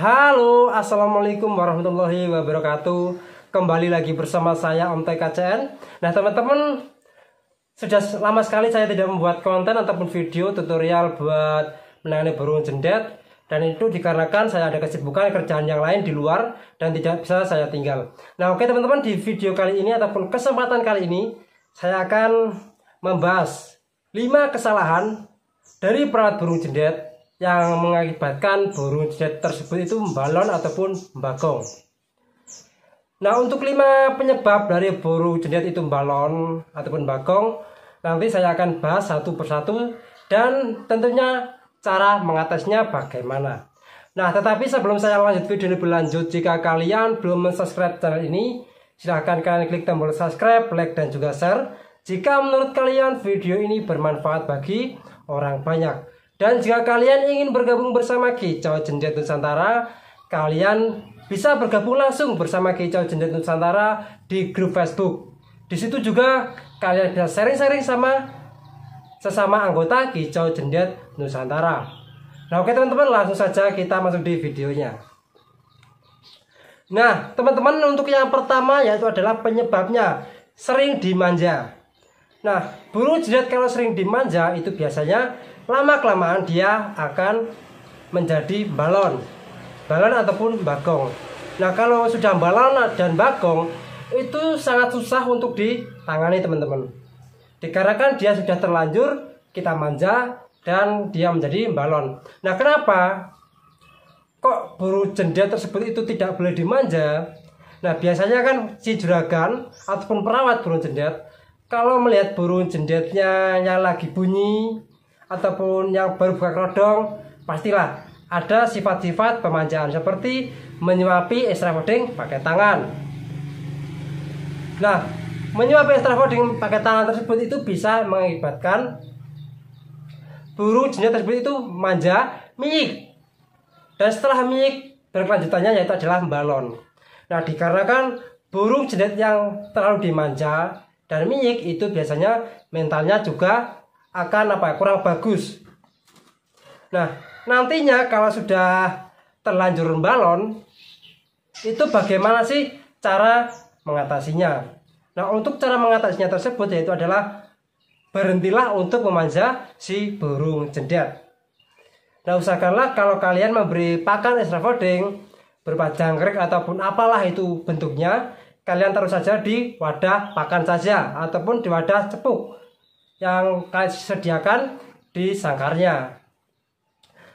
Halo, Assalamualaikum warahmatullahi wabarakatuh Kembali lagi bersama saya Om TKCN Nah teman-teman Sudah lama sekali saya tidak membuat konten ataupun video tutorial buat menangani burung jendet Dan itu dikarenakan saya ada kesibukan kerjaan yang lain di luar Dan tidak bisa saya tinggal Nah oke teman-teman di video kali ini ataupun kesempatan kali ini Saya akan membahas 5 kesalahan dari perawat burung jendet yang mengakibatkan burung jet tersebut itu balon ataupun membagong. Nah, untuk lima penyebab dari burung jendet itu balon ataupun bagong, nanti saya akan bahas satu persatu dan tentunya cara mengatasinya bagaimana. Nah, tetapi sebelum saya lanjut video ini berlanjut jika kalian belum mensubscribe channel ini, silahkan kalian klik tombol subscribe, like, dan juga share. Jika menurut kalian video ini bermanfaat bagi orang banyak. Dan jika kalian ingin bergabung bersama Kicau Jendet Nusantara, kalian bisa bergabung langsung bersama Kicau Jendet Nusantara di grup Facebook. Di situ juga kalian bisa sharing-sharing sama sesama anggota Kicau Jendet Nusantara. Nah, oke teman-teman, langsung saja kita masuk di videonya. Nah, teman-teman, untuk yang pertama yaitu adalah penyebabnya sering dimanja. Nah, burung jerat kalau sering dimanja itu biasanya lama-kelamaan dia akan menjadi balon balon ataupun bakong. nah kalau sudah balon dan bakong itu sangat susah untuk ditangani teman-teman dikarenakan dia sudah terlanjur kita manja dan dia menjadi balon nah kenapa kok burung jendela tersebut itu tidak boleh dimanja nah biasanya kan si juragan ataupun perawat burung jendet kalau melihat burung jendetnya yang lagi bunyi ataupun yang baru buka kerodong pastilah ada sifat-sifat pemanjaan seperti menyuapi voting pakai tangan. Nah, menyuapi voting pakai tangan tersebut itu bisa mengakibatkan burung jenis tersebut itu manja, miik, Dan setelah miik berkelanjutannya yaitu adalah balon. Nah, dikarenakan burung jenis yang terlalu dimanja dan miik itu biasanya mentalnya juga akan apa kurang bagus nah nantinya kalau sudah terlanjur balon itu bagaimana sih cara mengatasinya nah untuk cara mengatasinya tersebut yaitu adalah berhentilah untuk memanja si burung jendet nah usahakanlah kalau kalian memberi pakan extra folding berupa jangkrik ataupun apalah itu bentuknya kalian taruh saja di wadah pakan saja ataupun di wadah cepuk yang kalian sediakan di sangkarnya.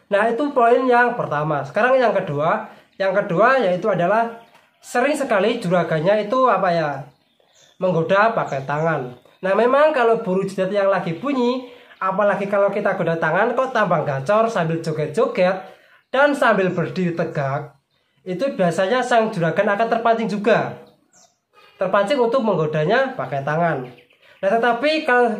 Nah, itu poin yang pertama. Sekarang yang kedua, yang kedua yaitu adalah sering sekali juraganya itu apa ya? menggoda pakai tangan. Nah, memang kalau buru jidat yang lagi bunyi, apalagi kalau kita goda tangan kok tambah gacor sambil joget-joget dan sambil berdiri tegak, itu biasanya sang juragan akan terpancing juga. Terpancing untuk menggodanya pakai tangan. Nah, tetapi kalau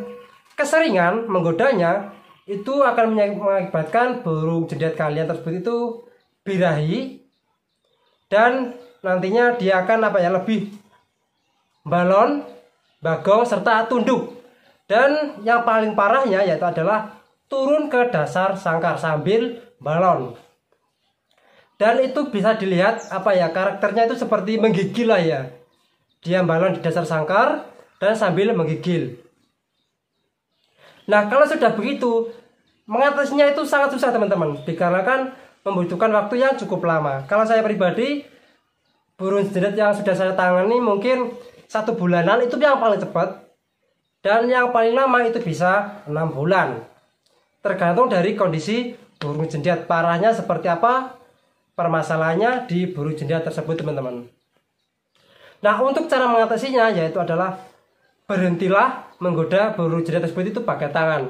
keseringan menggodanya itu akan mengakibatkan burung jendet kalian tersebut itu birahi dan nantinya dia akan apa ya lebih balon, bagong serta tunduk. Dan yang paling parahnya yaitu adalah turun ke dasar sangkar sambil balon. Dan itu bisa dilihat apa ya karakternya itu seperti menggigil lah ya. Dia balon di dasar sangkar dan sambil menggigil. Nah, kalau sudah begitu, mengatasinya itu sangat susah, teman-teman, dikarenakan membutuhkan waktu yang cukup lama. Kalau saya pribadi, burung jerit yang sudah saya tangani mungkin satu bulanan itu yang paling cepat, dan yang paling lama itu bisa enam bulan. Tergantung dari kondisi burung jendiat parahnya seperti apa, permasalahannya di burung jendiat tersebut, teman-teman. Nah, untuk cara mengatasinya yaitu adalah berhentilah menggoda berwujud tersebut itu pakai tangan.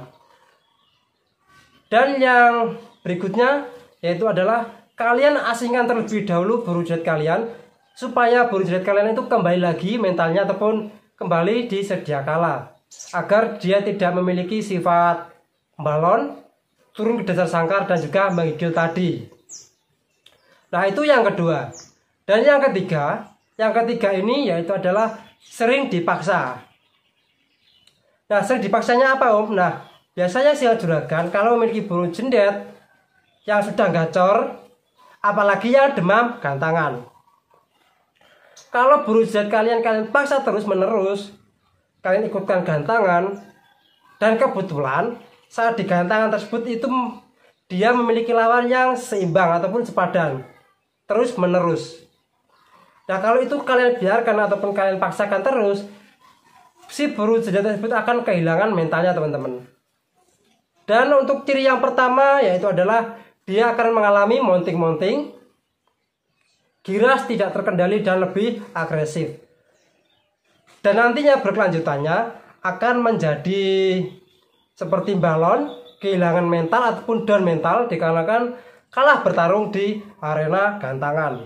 Dan yang berikutnya yaitu adalah kalian asingkan terlebih dahulu berwujud kalian supaya berwujud kalian itu kembali lagi mentalnya ataupun kembali di sedia kala agar dia tidak memiliki sifat balon turun ke dasar sangkar dan juga menggigil tadi. Nah itu yang kedua. Dan yang ketiga, yang ketiga ini yaitu adalah sering dipaksa. Nah, sering dipaksanya apa, Om? Nah, biasanya si juragan kalau memiliki burung jendet yang sudah gacor, apalagi yang demam gantangan. Kalau burung jendet kalian kalian paksa terus-menerus, kalian ikutkan gantangan dan kebetulan saat di gantangan tersebut itu dia memiliki lawan yang seimbang ataupun sepadan terus menerus. Nah kalau itu kalian biarkan ataupun kalian paksakan terus, si buruh sejati tersebut akan kehilangan mentalnya teman-teman. Dan untuk ciri yang pertama yaitu adalah dia akan mengalami mounting-mounting, giras tidak terkendali dan lebih agresif. Dan nantinya berkelanjutannya akan menjadi seperti balon, kehilangan mental ataupun down mental dikarenakan kalah bertarung di arena gantangan.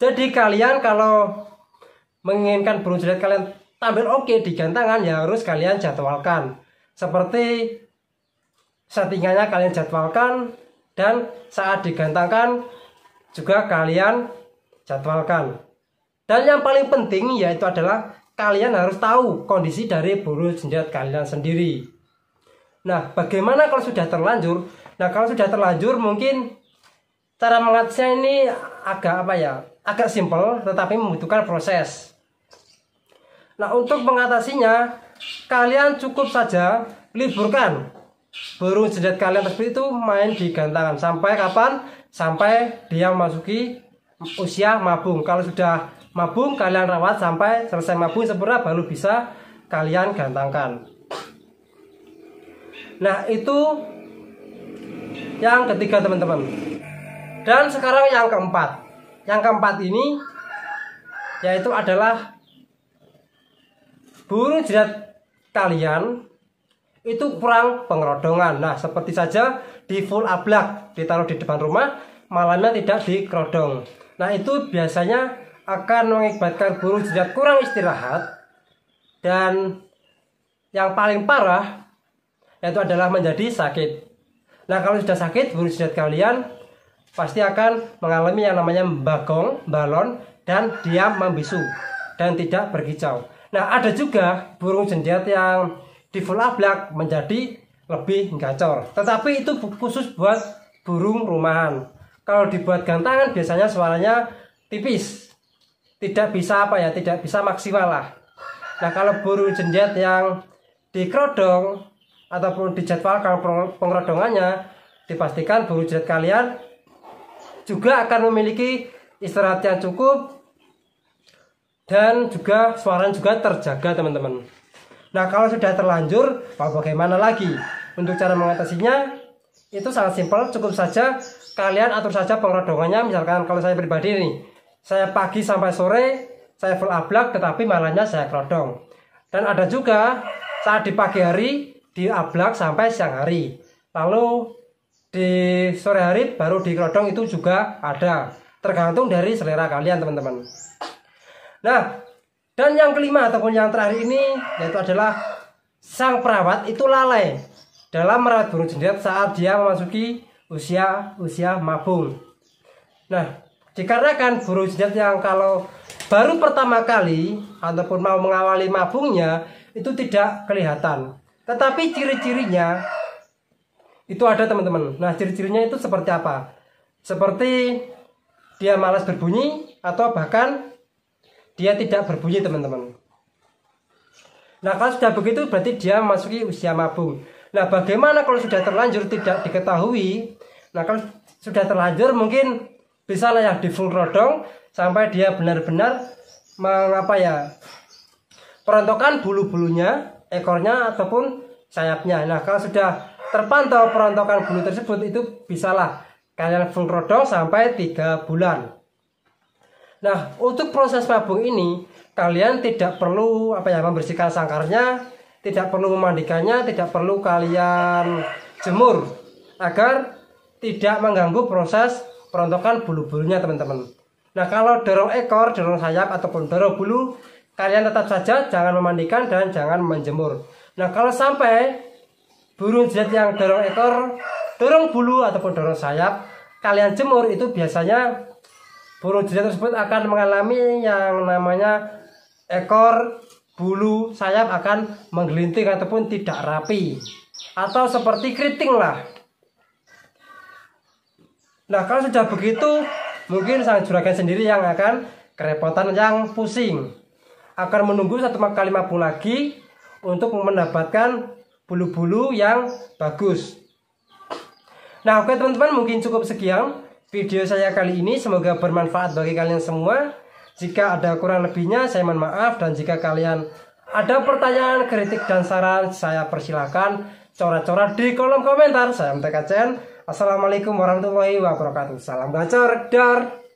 Jadi kalian kalau menginginkan burung jelek kalian tampil oke okay di gantangan ya harus kalian jadwalkan. Seperti settingannya kalian jadwalkan dan saat digantangkan juga kalian jadwalkan. Dan yang paling penting yaitu adalah kalian harus tahu kondisi dari burung jenjat kalian sendiri. Nah, bagaimana kalau sudah terlanjur? Nah, kalau sudah terlanjur mungkin cara mengatasinya ini agak apa ya? Agak simple tetapi membutuhkan proses. Nah, untuk mengatasinya, kalian cukup saja liburkan burung jendet kalian tersebut itu main di gantangan sampai kapan? Sampai dia memasuki usia mabung. Kalau sudah mabung, kalian rawat sampai selesai mabung sempurna baru bisa kalian gantangkan. Nah, itu yang ketiga, teman-teman. Dan sekarang yang keempat. Yang keempat ini yaitu adalah burung jidat kalian itu kurang pengerodongan. Nah, seperti saja di full ablak ditaruh di depan rumah, malamnya tidak dikerodong. Nah, itu biasanya akan mengibatkan burung jidat kurang istirahat dan yang paling parah yaitu adalah menjadi sakit. Nah, kalau sudah sakit burung jidat kalian pasti akan mengalami yang namanya bagong, balon dan diam membisu dan tidak berkicau. Nah, ada juga burung jenjet yang di full divolablak menjadi lebih gacor. Tetapi itu khusus buat burung rumahan. Kalau dibuat gantangan biasanya suaranya tipis. Tidak bisa apa ya, tidak bisa maksimal lah. Nah, kalau burung jenjet yang dikrodong ataupun dijadwalkan pengerodongannya, dipastikan burung jenjet kalian juga akan memiliki istirahat yang cukup dan juga suara juga terjaga teman-teman nah kalau sudah terlanjur mau bagaimana lagi untuk cara mengatasinya itu sangat simpel cukup saja kalian atur saja pengrodongannya. misalkan kalau saya pribadi nih saya pagi sampai sore saya full ablak tetapi malamnya saya kerodong dan ada juga saat di pagi hari di ablak sampai siang hari lalu di sore hari baru di dikerodong itu juga ada tergantung dari selera kalian teman-teman Nah, dan yang kelima ataupun yang terakhir ini yaitu adalah sang perawat itu lalai dalam merawat burung jendet saat dia memasuki usia usia mabung. Nah, dikarenakan burung jendet yang kalau baru pertama kali ataupun mau mengawali mabungnya itu tidak kelihatan. Tetapi ciri-cirinya itu ada teman-teman. Nah, ciri-cirinya itu seperti apa? Seperti dia malas berbunyi atau bahkan dia tidak berbunyi teman-teman. Nah kalau sudah begitu berarti dia masuki usia mabung. Nah bagaimana kalau sudah terlanjur tidak diketahui? Nah kalau sudah terlanjur mungkin bisa lah yang rodong sampai dia benar-benar mengapa ya perontokan bulu-bulunya, ekornya ataupun sayapnya. Nah kalau sudah terpantau perontokan bulu tersebut itu bisalah kalian full rodong sampai 3 bulan. Nah, untuk proses mabung ini, kalian tidak perlu apa ya membersihkan sangkarnya, tidak perlu memandikannya, tidak perlu kalian jemur agar tidak mengganggu proses perontokan bulu-bulunya teman-teman. Nah, kalau dorong ekor, dorong sayap ataupun dorong bulu, kalian tetap saja jangan memandikan dan jangan menjemur. Nah, kalau sampai burung jet yang dorong ekor, dorong bulu ataupun dorong sayap, kalian jemur itu biasanya burung jenis tersebut akan mengalami yang namanya ekor bulu sayap akan menggelinting ataupun tidak rapi atau seperti keriting lah nah kalau sudah begitu mungkin sang juragan sendiri yang akan kerepotan yang pusing akan menunggu satu kali puluh lagi untuk mendapatkan bulu-bulu yang bagus nah oke teman-teman mungkin cukup sekian video saya kali ini semoga bermanfaat bagi kalian semua jika ada kurang lebihnya saya mohon maaf dan jika kalian ada pertanyaan, kritik, dan saran saya persilakan coret-coret di kolom komentar saya MTK Chen Assalamualaikum warahmatullahi wabarakatuh salam gacor dar